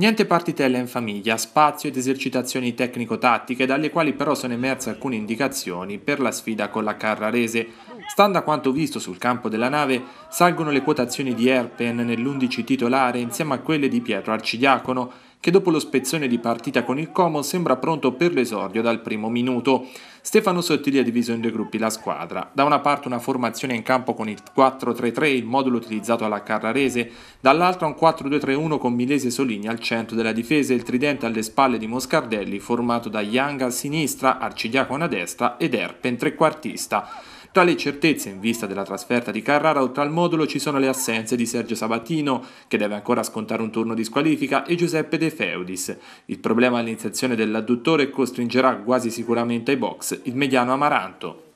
Niente partitella in famiglia, spazio ed esercitazioni tecnico-tattiche dalle quali però sono emerse alcune indicazioni per la sfida con la Carrarese, Stando a quanto visto sul campo della nave, salgono le quotazioni di Erpen nell'11 titolare insieme a quelle di Pietro Arcidiacono, che dopo lo spezzone di partita con il Como sembra pronto per l'esordio dal primo minuto. Stefano Sottili ha diviso in due gruppi la squadra. Da una parte una formazione in campo con il 4-3-3, il modulo utilizzato alla Carrarese, dall'altra un 4-2-3-1 con Milese Soligni al centro della difesa e il tridente alle spalle di Moscardelli formato da Young a sinistra, Arcidiacono a destra ed Erpen trequartista. Tra le certezze in vista della trasferta di Carrara oltre al modulo ci sono le assenze di Sergio Sabatino, che deve ancora scontare un turno di squalifica, e Giuseppe De Feudis. Il problema all'inserzione dell'adduttore costringerà quasi sicuramente ai box il mediano Amaranto.